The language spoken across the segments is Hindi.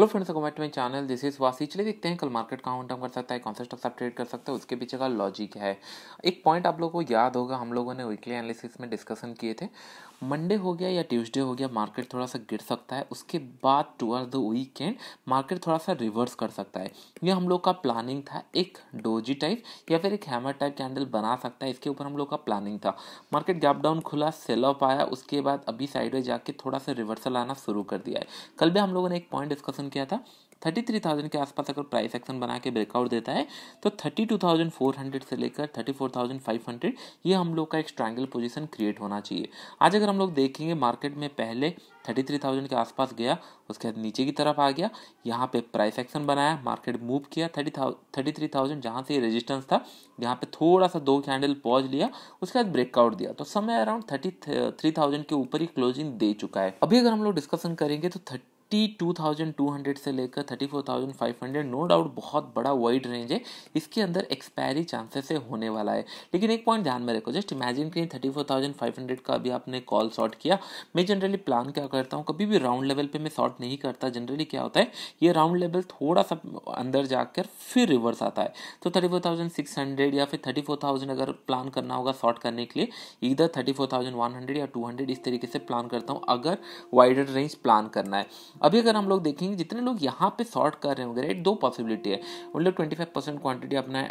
hello friends welcome back to my channel this is Wasi चलिए देखते हैं कल मार्केट कहाँ उल्टम कर सकता है कौन सा स्टॉक आप ट्रेड कर सकता है उसके पीछे का लॉजिक है एक पॉइंट आप लोगों को याद होगा हम लोगों ने वीकली एनालिसिस में डिस्कशन किए थे मंडे हो गया या ट्यूसडे हो गया मार्केट थोड़ा सा गिर सकता है उसके बाद टूअर द वीकेंड मार्केट थोड़ा सा रिवर्स कर सकता है ये हम लोग का प्लानिंग था एक डोजी टाइप या फिर एक हैमर टाइप कैंडल बना सकता है इसके ऊपर हम लोग का प्लानिंग था मार्केट गैप डाउन खुला सेल ऑफ आया उसके बाद अभी साइड में जाके थोड़ा सा रिवर्सल आना शुरू कर दिया है कल भी हम लोगों ने एक पॉइंट डिस्कशन किया था थर्टी थ्री थाउजेंड के आसपास अगर प्राइस एक्शन बना के ब्रेकआउट देता है तो thirty two thousand four hundred से लेकर thirty four thousand five hundred ये हम लोग का एक स्ट्रैंगल पोजीशन क्रिएट होना चाहिए आज अगर हम लोग देखेंगे मार्केट में पहले थर्टी थ्री थाउजेंड के आसपास गया उसके बाद नीचे की तरफ आ गया यहाँ पे प्राइस एक्शन बनाया मार्केट मूव किया thirty thou thirty three thousand जहाँ से ये रेजिस्टेंस था यहाँ पे थोड़ा सा दो कैंडल पॉज लिया उसके बाद ब्रेकआउट दिया तो समय अराउंड थर्टी थ्री थाउजेंड के ऊपर ही क्लोजिंग दे चुका है अभी अगर हम लोग डिस्कशन करेंगे तो thirty thirty two two thousand hundred से लेकर thirty four thousand five hundred no doubt बहुत बड़ा वाइड रेंज है इसके अंदर एक्सपायरी चांसेस से होने वाला है लेकिन एक पॉइंट ध्यान में रखो just imagine thirty four thousand five hundred का अभी आपने कॉल शॉर्ट किया मैं जनरली प्लान क्या करता हूँ कभी भी राउंड लेवल पे मैं शॉर्ट नहीं करता जनरली क्या होता है ये राउंड लेवल थोड़ा सा अंदर जाकर फिर रिवर्स आता है तो thirty four thousand six hundred या फिर थर्टी फोर थाउजेंड अगर प्लान करना होगा शॉर्ट करने के लिए इधर thirty four thousand one hundred या टू हंड्रेड इस तरीके से प्लान करता हूँ अगर वाइडर रेंज प्लान करना है अभी अगर हम लोग देखेंगे जितने लोग यहाँ पे शॉर्ट कर रहे होंगे राइट दो पॉसिबिलिटी है उन लोग ट्वेंटी फाइव परसेंट क्वान्टिटी अपना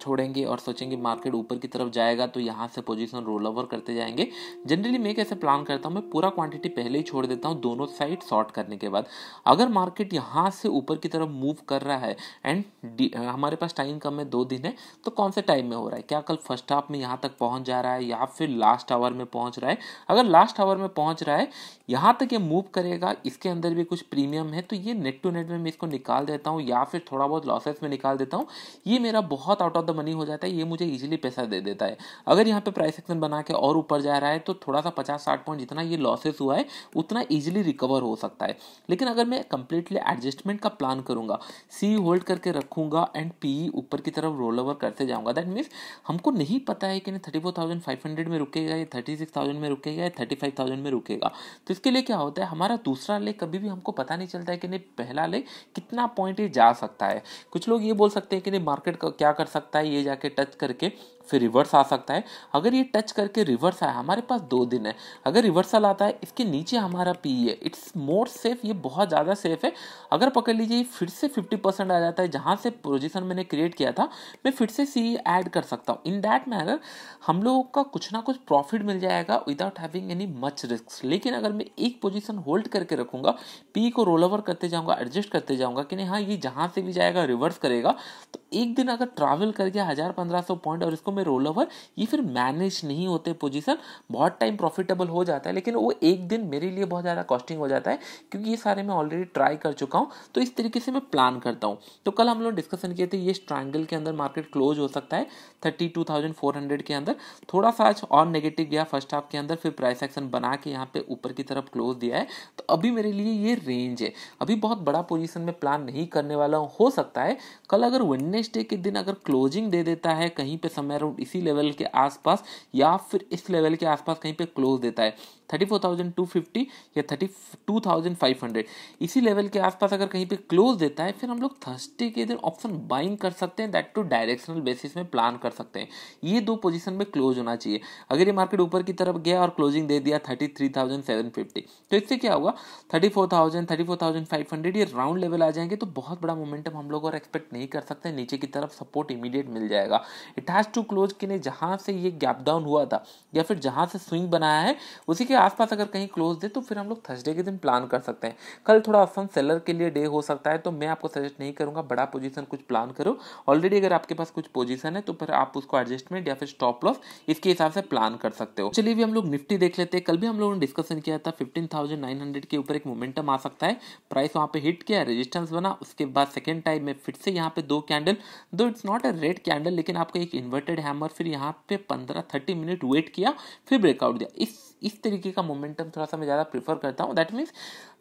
छोड़ेंगे और सोचेंगे मार्केट ऊपर की तरफ जाएगा तो यहाँ से पोजिशन रोल ओवर करते जाएंगे जनरली मैं कैसे प्लान करता हूँ मैं पूरा क्वान्टिटी पहले ही छोड़ देता हूँ दोनों साइड शॉर्ट करने के बाद अगर मार्केट यहाँ से ऊपर की तरफ मूव कर रहा है एंड हमारे पास टाइम कम है दो दिन है तो कौन से टाइम में हो रहा है क्या कल फर्स्ट हाफ में यहाँ तक पहुँच जा रहा है या फिर लास्ट आवर में पहुँच रहा है अगर लास्ट आवर में पहुँच रहा है यहाँ तक ये मूव करेगा इसके अंदर भी भी कुछ प्रीमियम है तो ये नेट टू नेट में मैं इसको निकाल देता हूँ या फिर थोड़ा बहुत लॉसेस में निकाल देता हूँ ये मेरा बहुत आउट ऑफ द मनी हो जाता है ये मुझे ईजिली पैसा दे देता है अगर यहाँ पे प्राइस एक्शन बना के और ऊपर जा रहा है तो थोड़ा सा पचास साठ पॉइंट जितना ये लॉसेस हुआ है उतना ईजिली रिकवर हो सकता है लेकिन अगर मैं कंप्लीटली एडजस्टमेंट का प्लान करूंगा सी होल्ड करके रखूंगा एंड पी ऊपर की तरफ रोल ओवर करते जाऊंगा दैट मीन्स हमको नहीं पता है कि नहीं thirty four thousand five hundred में रुकेगा या थर्टी सिक्स थाउजेंड में रुकेगा या थर्टी फाइव थाउजेंड में रुकेगा तो इसके लिए क्या होता है हमारा दूसरा लेग कभी भी हमको पता नहीं चलता है कि नहीं पहला लेग कितना पॉइंट ही जा सकता है कुछ लोग ये बोल सकते हैं कि नहीं मार्केट क्या कर सकता है ये जाके टच करके फिर रिवर्स आ सकता है अगर ये टच करके रिवर्स आया हमारे पास दो दिन है अगर रिवर्सल आता है इसके नीचे हमारा पी है इट्स मोर सेफ ये बहुत ज़्यादा सेफ है अगर पकड़ लीजिए फिर से फिफ्टी परसेंट आ जाता है जहाँ से पोजिशन मैंने क्रिएट किया था मैं फिर से सी ऐड कर सकता हूँ इन दैट मैनर हम लोगों का कुछ ना कुछ प्रॉफिट मिल जाएगा without having any much risk लेकिन अगर मैं एक पोजिशन होल्ड करके रखूँगा पी को रोल ओवर करते जाऊँगा एडजस्ट करते जाऊँगा कि नहीं हाँ ये जहाँ से भी जाएगा रिवर्स करेगा तो एक दिन अगर ट्रैवल कर गया हज़ार पंद्रह सौ पॉइंट और इसको मैं रोल ओवर ये फिर मैनेज नहीं होते पोजीशन बहुत टाइम प्रॉफिटेबल हो जाता है लेकिन वो एक दिन मेरे लिए बहुत ज़्यादा कॉस्टिंग हो जाता है क्योंकि ये सारे मैं ऑलरेडी ट्राई कर चुका हूँ तो इस तरीके से मैं प्लान करता हूँ तो कल हम लोग डिस्कशन किए थे ये स्ट्रैंगल के अंदर मार्केट क्लोज हो सकता है thirty two thousand four hundred के अंदर थोड़ा सा आज और नेगेटिव गया फर्स्ट हाफ के अंदर फिर प्राइस एक्शन बना के यहाँ पे ऊपर की तरफ क्लोज दिया है तो अभी मेरे लिए ये रेंज है अभी बहुत बड़ा पोजिशन में प्लान नहीं करने वाला हूँ हो सकता है कल अगर वनडे नेक्स्ट डे के दिन अगर क्लोजिंग दे देता है कहीं पे समय अराउंड इसी लेवल के आसपास या फिर इस लेवल के आसपास कहीं पे क्लोज देता है thirty four thousand two fifty या thirty two thousand five hundred इसी लेवल के आसपास अगर कहीं पे क्लोज देता है फिर हम लोग थर्सडे के दिन ऑप्शन बाइंग कर सकते हैं दैट टू डायरेक्शनल बेसिस में प्लान कर सकते हैं ये दो पोजिशन में क्लोज होना चाहिए अगर ये मार्केट ऊपर की तरफ गया और क्लोजिंग दे दिया thirty three thousand seven fifty तो इससे क्या होगा thirty four thousand thirty four thousand five hundred ये राउंड लेवल आ जाएंगे तो बहुत बड़ा मोमेंटम हम लोग और एक्सपेक्ट नहीं कर सकते नीचे की तरफ सपोर्ट इमीडिएट मिल जाएगा इट हैज़ टू क्लोज के लिए जहाँ से ये गैप डाउन हुआ था या फिर जहाँ से स्विंग बनाया है उसी के आसपास अगर कहीं क्लोज दे तो फिर हम लोग थर्सडे के दिन प्लान कर सकते हैं कल थोड़ा ऑप्शन सेलर के लिए डे हो सकता है तो मैं आपको सजेस्ट नहीं करूँगा बड़ा पोजिशन कुछ प्लान करो ऑलरेडी अगर आपके पास कुछ पोजिशन है तो फिर आप उसको एडजस्टमेंट या फिर स्टॉप लॉस इसके हिसाब से प्लान कर सकते हो चलिए भी हम लोग निफ्टी देख लेते हैं कल भी हम लोगों ने डिस्कशन किया था फिफ्टीन के ऊपर एक मोमेंटम आ सकता है प्राइस वहां पे हिट किया रेजिस्टेंस बना उसके बाद सेकेंड टाइम में फिर से यहाँ पे दो candle even though it's not a red candle लेकिन आपका एक इन्वर्टेड हैमर फिर यहाँ पे पंद्रह थर्टी मिनट वेट किया फिर ब्रेकआउट दिया इस इस तरीके का मोमेंटम थोड़ा सा मैं ज़्यादा प्रीफर करता हूँ दैट मीन्स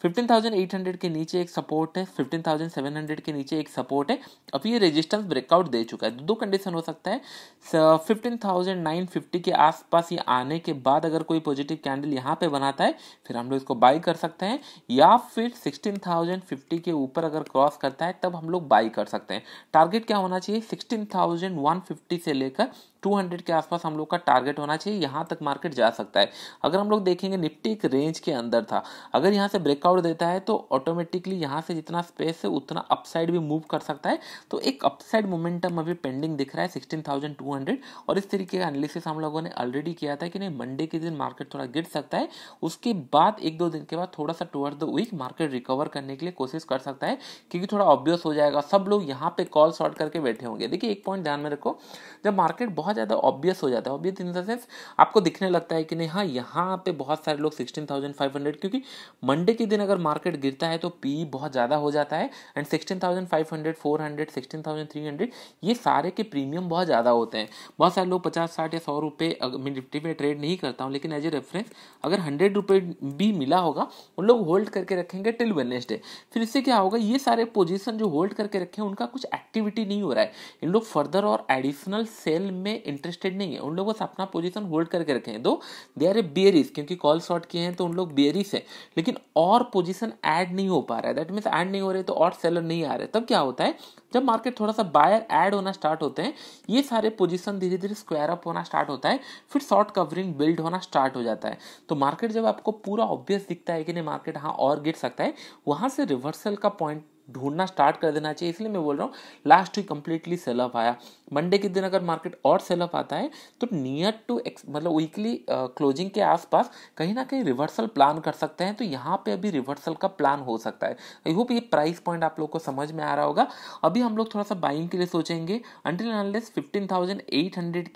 15,800 के नीचे एक सपोर्ट है 15,700 के नीचे एक सपोर्ट है अभी ये रेजिस्टेंस ब्रेकआउट दे चुका है दो कंडीशन हो सकता है 15,950 के आसपास ये आने के बाद अगर कोई पॉजिटिव कैंडल यहाँ पे बनाता है फिर हम लोग इसको बाई कर सकते हैं या फिर 16,050 के ऊपर अगर क्रॉस करता है तब हम लोग बाई कर सकते हैं टारगेट क्या होना चाहिए 16,150 से लेकर हंड्रेड के आसपास हम लोग का टारगेट होना चाहिए यहाँ तक मार्केट जा सकता है अगर हम लोग देखेंगे निफ्टी एक रेंज के अंदर था अगर यहाँ से ब्रेकआउट देता है तो ऑटोमेटिकली यहाँ से जितना स्पेस है उतना अपसाइड भी मूव कर सकता है तो एक अपसाइड मोमेंटम अभी पेंडिंग दिख रहा है सिक्सटीन थाउजेंड टू हंड्रेड और इस तरीके का एनालिसिस हम लोगों ने ऑलरेडी किया था कि नहीं मंडे के दिन मार्केट थोड़ा गिर सकता है उसके बाद एक दो दिन के बाद थोड़ा सा toward the week market recover करने के लिए कोशिश कर सकता है क्योंकि थोड़ा ऑब्वियस हो जाएगा सब लोग यहाँ पे कॉल शॉर्ट करके बैठे होंगे देखिए एक पॉइंट ध्यान में रखो जब मार्केट बहुत बहुत ज़्यादा ऑब्वियस हो जाता है ऑब्वियस इन द सेंस आपको दिखने लगता है कि नहीं हाँ यहाँ पे बहुत सारे लोग सिक्सटीन थाउजेंड फाइव हंड्रेड क्योंकि मंडे के दिन अगर मार्केट गिरता है तो पी बहुत ज़्यादा हो जाता है and sixteen thousand five hundred four hundred sixteen thousand three hundred ये सारे के प्रीमियम बहुत ज़्यादा होते हैं बहुत सारे लोग पचास साठ या सौ रुपये मैं निफ्टी में ट्रेड नहीं करता हूँ लेकिन एज ए रेफरेंस अगर हंड्रेड रुपये भी मिला होगा उन लोग होल्ड करके रखेंगे टिल वेनेसडे फिर इससे क्या होगा ये सारे पोजिशन जो होल्ड करके रखे हैं उनका कुछ एक्टिविटी नहीं हो रहा है इन लोग फर्दर और एडिशनल सेल में इंटरेस्टेड नहीं है उन लोगों से अपना पोजीशन होल्ड करके रखे हैं दो दे आर ए बियरिस क्योंकि कॉल शॉर्ट किए हैं तो उन लोग बियरिस है लेकिन और पोजीशन ऐड नहीं हो पा रहा है दैट मीन्स ऐड नहीं हो रहे तो और सेलर नहीं आ रहे तब क्या होता है जब मार्केट थोड़ा सा बायर ऐड होना स्टार्ट होते हैं ये सारे पोजीशन धीरे धीरे स्क्वायर अप होना स्टार्ट होता है फिर शॉर्ट कवरिंग बिल्ड होना स्टार्ट हो जाता है तो मार्केट जब आपको पूरा ऑब्वियस दिखता है कि नहीं मार्केट हाँ और गिर सकता है वहाँ से रिवर्सल का पॉइंट ढूंढना स्टार्ट कर देना चाहिए इसलिए मैं बोल रहा हूँ last week completely sell off आया मंडे के दिन अगर मार्केट और सेल ऑफ आता है तो नियर टू मतलब वीकली क्लोजिंग के आसपास कहीं ना कहीं रिवर्सल प्लान कर सकते हैं तो यहाँ पे अभी रिवर्सल का प्लान हो सकता है आई होप ये प्राइस पॉइंट आप लोग को समझ में आ रहा होगा अभी हम लोग थोड़ा सा बाइंग के लिए सोचेंगे अंटिल अनलेस फिफ्टीन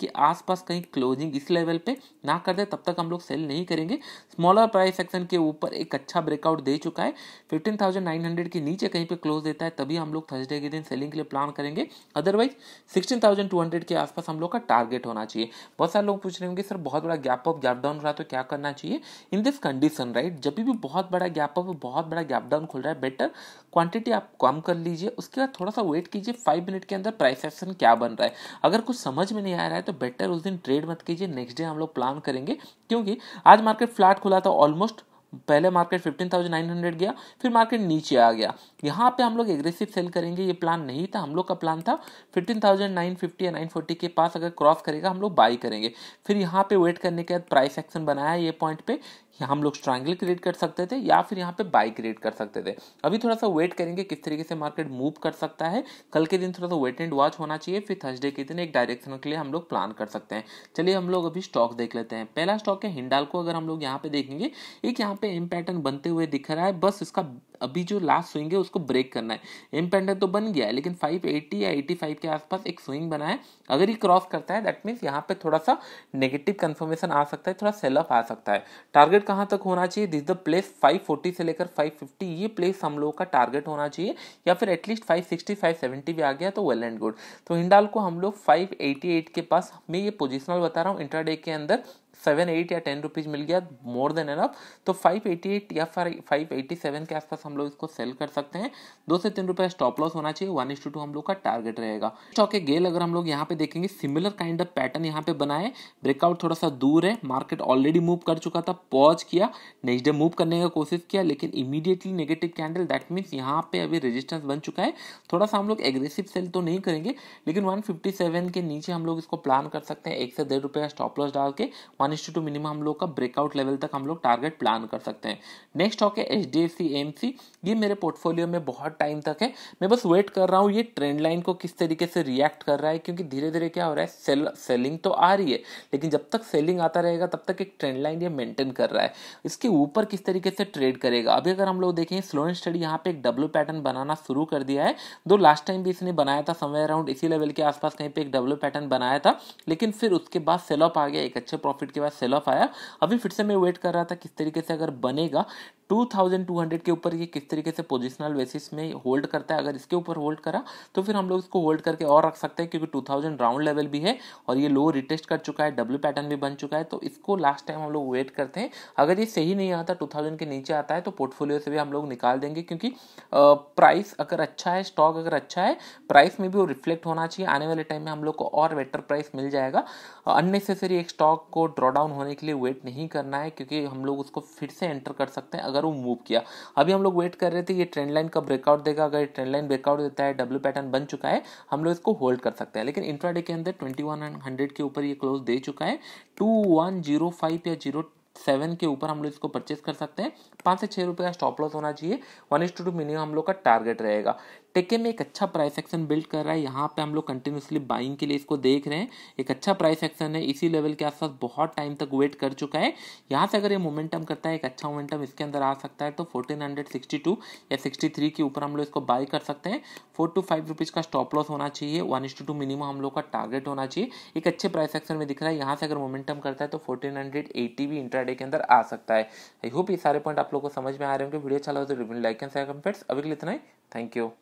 के आसपास कहीं क्लोजिंग इस लेवल पर ना कर दे तब तक हम लोग सेल नहीं करेंगे स्मॉलर प्राइस सेक्शन के ऊपर एक अच्छा ब्रेकआउट दे चुका है फिफ्टीन के नीचे कहीं पर क्लोज देता है तभी हम लोग थर्सडे के दिन सेलिंग के लिए प्लान करेंगे otherwise sixteen thousand two hundred के आसपास हम लोग का टारगेट होना चाहिए बहुत सारे लोग पूछ रहे होंगे सर बहुत बड़ा गैप अप गैप डाउन रहा तो क्या करना चाहिए इन दिस कंडीशन राइट जब भी बहुत बड़ा गैप अप बहुत बड़ा गैप डाउन खुल रहा है बेटर क्वांटिटी आप कम कर लीजिए उसके बाद थोड़ा सा वेट कीजिए फाइव मिनट के अंदर प्राइस एक्शन क्या बन रहा है अगर कुछ समझ में नहीं आ रहा है तो बेटर उस दिन ट्रेड मत कीजिए नेक्स्ट डे हम लोग प्लान करेंगे क्योंकि आज मार्केट फ्लैट खुला था ऑलमोस्ट पहले मार्केट 15,900 गया फिर मार्केट नीचे आ गया यहाँ पे हम लोग एग्रेसिव सेल करेंगे ये प्लान नहीं था हम लोग का प्लान था 15,950 या 940 के पास अगर क्रॉस करेगा हम लोग बाई करेंगे फिर यहाँ पे वेट करने के बाद प्राइस एक्शन बनाया ये पॉइंट पे हम लोग स्ट्रैंगल क्रिएट कर सकते थे या फिर यहाँ पे बाई क्रिएट कर सकते थे अभी थोड़ा सा वेट करेंगे किस तरीके से मार्केट मूव कर सकता है कल के दिन थोड़ा सा वेट एंड वॉच होना चाहिए फिर थर्सडे के दिन एक डायरेक्शन के लिए हम लोग प्लान कर सकते हैं चलिए हम लोग अभी स्टॉक देख लेते हैं पहला स्टॉक है हिंडाल को अगर हम लोग यहाँ पे देखेंगे एक यहाँ पे एम पैटर्न बनते हुए दिख रहा है बस इसका अभी जो लास्ट स्विंग है उसको ब्रेक करना है एम पैटर्न तो बन गया है लेकिन फाइव या एटी के आसपास एक स्विंग बना है अगर ये क्रॉस करता है दैट मीन्स यहाँ पे थोड़ा सा नेगेटिव कन्फर्मेशन आ सकता है थोड़ा सेल ऑफ आ सकता है टारगेट कहाँ तक होना चाहिए दिस द प्लेस 540 से लेकर 550 ये प्लेस हम लोगों का टारगेट होना चाहिए या फिर एटलीस्ट 560 570 भी आ गया तो वेल एंड गुड तो हिंडाल को हम लोग 588 के पास मैं ये पोजिशनल बता रहा हूँ इंट्राडे के अंदर सेवन एट या टेन रुपीज़ मिल गया मोर देन एनअप तो फाइव एटी एट या फाइव एटी सेवन के आसपास हम लोग इसको सेल कर सकते हैं दो से तीन रुपये स्टॉप लॉस होना चाहिए वन टू टू हम लोग का टारगेट रहेगा स्टॉक के गेल अगर हम लोग यहाँ पे देखेंगे सिमिलर काइंड ऑफ पैटर्न यहाँ पे बनाए ब्रेकआउट थोड़ा सा दूर है मार्केट ऑलरेडी मूव कर चुका था पॉज किया नेक्स्ट डे मूव करने का कोशिश किया लेकिन immediately negative candle that means यहाँ पे अभी रेजिस्टेंस बन चुका है थोड़ा सा हम लोग एग्रेसिव सेल तो नहीं करेंगे लेकिन वन के नीचे हम लोग इसको प्लान कर सकते हैं एक से डेढ़ रुपये स्टॉप लॉस डाल के वन इस टू मिनिमम हम लोग का ब्रेकआउट लेवल तक हम लोग टारगेट प्लान कर सकते हैं नेक्स्ट स्टॉक है H D F C M C ये मेरे पोर्टफोलियो में बहुत टाइम तक है मैं बस वेट कर रहा हूँ ये ट्रेंड लाइन को किस तरीके से रिएक्ट कर रहा है क्योंकि धीरे धीरे क्या हो रहा है सेल सेलिंग तो आ रही है लेकिन जब तक सेलिंग आता रहेगा तब तक एक ट्रेंड लाइन ये मेंटेन कर रहा है इसके ऊपर किस तरीके से ट्रेड करेगा अभी अगर हम लोग देखें स्लो एंड स्टडी यहाँ पे एक डब्ल्यू पैटर्न बनाना शुरू कर दिया है दो लास्ट टाइम भी इसने बनाया था समय अराउंड इसी लेवल के आसपास कहीं पे एक डब्ल्यू पैटर्न बनाया था लेकिन फिर उसके बाद सेल ऑफ आ गया एक अच्छे प्रॉफिट उसके बाद सेल ऑफ आया अभी फिर से मैं वेट कर रहा था किस तरीके से अगर बनेगा 2200 के ऊपर ये किस तरीके से पोजिशनल बेसिस में होल्ड करता है अगर इसके ऊपर होल्ड करा तो फिर हम लोग इसको होल्ड करके और रख सकते हैं क्योंकि 2000 राउंड लेवल भी है और ये लो रिटेस्ट कर चुका है डब्ल्यू पैटर्न भी बन चुका है तो इसको लास्ट टाइम हम लोग वेट करते हैं अगर ये सही नहीं आता टू के नीचे आता है तो पोर्टफोलियो से भी हम लोग निकाल देंगे क्योंकि प्राइस अगर अच्छा है स्टॉक अगर अच्छा है प्राइस में भी वो रिफ्लेक्ट होना चाहिए आने वाले टाइम में हम लोग को और बेटर प्राइस मिल जाएगा अननेसेसरी एक स्टॉक को ड्रॉडाउन होने के लिए वेट नहीं करना है क्योंकि हम लोग उसको फिर से एंटर कर सकते हैं अगर अगर वो मूव किया अभी हम लोग वेट कर रहे थे ये ट्रेंड लाइन का ब्रेकआउट देगा अगर ट्रेंड लाइन ब्रेकआउट देता है डब्ल्यू पैटर्न बन चुका है हम लोग इसको होल्ड कर सकते हैं लेकिन इंट्राडे के अंदर ट्वेंटी वन हंड्रेड के ऊपर ये क्लोज दे चुका है टू वन जीरो फाइव या जीरो सेवन के ऊपर हम लोग इसको परचेज कर सकते हैं पाँच से छः रुपये का स्टॉप लॉस होना चाहिए one is to two minimum हम लोग का टारगेट रहेगा टेके में एक अच्छा प्राइस एक्शन बिल्ड कर रहा है यहाँ पे हम लोग कंटिन्यूसली बाइंग के लिए इसको देख रहे हैं एक अच्छा प्राइस एक्शन है इसी लेवल के आसपास बहुत टाइम तक वेट कर चुका है यहाँ से अगर ये मोमेंटम करता है एक अच्छा मोमेंटम इसके अंदर आ सकता है तो फोर्टीन या सिक्सटी के ऊपर हम लोग इसको बाय कर सकते हैं फोर टू फाइव रुपीज़ का स्टॉप लॉस होना चाहिए वन इंस टू मिनिमम हम लोग का टारगेट होना चाहिए एक अच्छे प्राइस एक्शन में दिख रहा है यहाँ से अगर मोमेंटम करता है तो फोर्टीन हंड्रेड एटी भी इंट्राडे के अंदर आ सकता है आई होप ये सारे पॉइंट आप लोग को समझ में आ रहे होंगे वीडियो अच्छा लगा तो लाइक एंड शेयर कमेंट्स अभी के लिए इतना ही थैंक यू